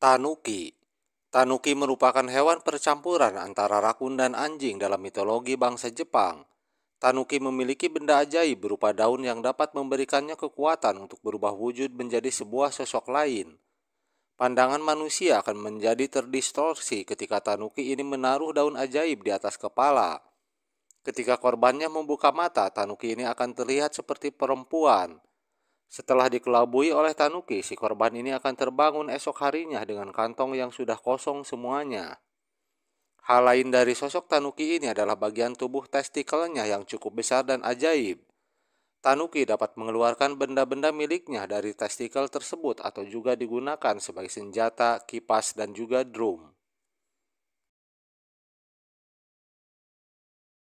Tanuki Tanuki merupakan hewan percampuran antara rakun dan anjing dalam mitologi bangsa Jepang. Tanuki memiliki benda ajaib berupa daun yang dapat memberikannya kekuatan untuk berubah wujud menjadi sebuah sosok lain. Pandangan manusia akan menjadi terdistorsi ketika Tanuki ini menaruh daun ajaib di atas kepala. Ketika korbannya membuka mata, Tanuki ini akan terlihat seperti perempuan. Setelah dikelabui oleh Tanuki, si korban ini akan terbangun esok harinya dengan kantong yang sudah kosong semuanya. Hal lain dari sosok Tanuki ini adalah bagian tubuh testikelnya yang cukup besar dan ajaib. Tanuki dapat mengeluarkan benda-benda miliknya dari testikel tersebut atau juga digunakan sebagai senjata, kipas, dan juga drum.